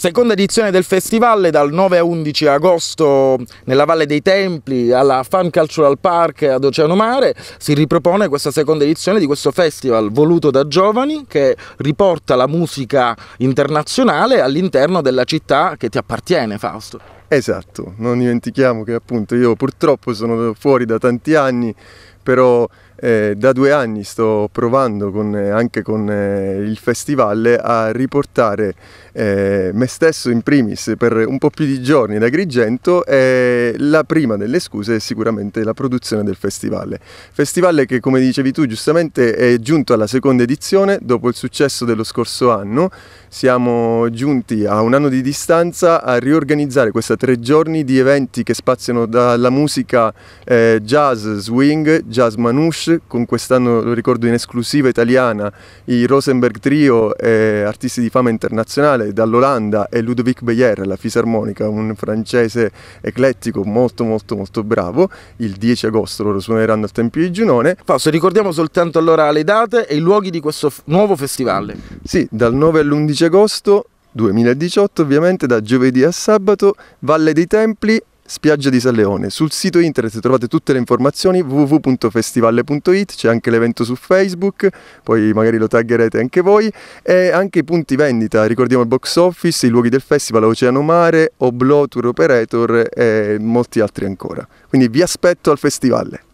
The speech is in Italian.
Seconda edizione del festival dal 9 a 11 agosto nella Valle dei Templi alla Fan Cultural Park ad Oceano Mare si ripropone questa seconda edizione di questo festival voluto da giovani che riporta la musica internazionale all'interno della città che ti appartiene Fausto. Esatto, non dimentichiamo che appunto io purtroppo sono fuori da tanti anni però eh, da due anni sto provando con, eh, anche con eh, il festival a riportare eh, me stesso in primis per un po' più di giorni da Grigento e la prima delle scuse è sicuramente la produzione del festival. Festival che come dicevi tu giustamente è giunto alla seconda edizione dopo il successo dello scorso anno, siamo giunti a un anno di distanza a riorganizzare questi tre giorni di eventi che spaziano dalla musica eh, jazz swing, jazz manouche, con quest'anno lo ricordo in esclusiva italiana, i Rosenberg Trio, eh, artisti di fama internazionale dall'Olanda e Ludovic Beyer, alla fisarmonica, un francese eclettico molto molto molto bravo, il 10 agosto loro suoneranno al Tempio di Giunone. Fausto, ricordiamo soltanto allora le date e i luoghi di questo nuovo festival. Sì, dal 9 all'11 agosto 2018 ovviamente da giovedì a sabato, Valle dei Templi Spiaggia di San Leone. Sul sito internet trovate tutte le informazioni www.festivalle.it, c'è anche l'evento su Facebook, poi magari lo taggerete anche voi, e anche i punti vendita, ricordiamo il box office, i luoghi del festival Oceano Mare, Oblo Tour Operator e molti altri ancora. Quindi vi aspetto al festival.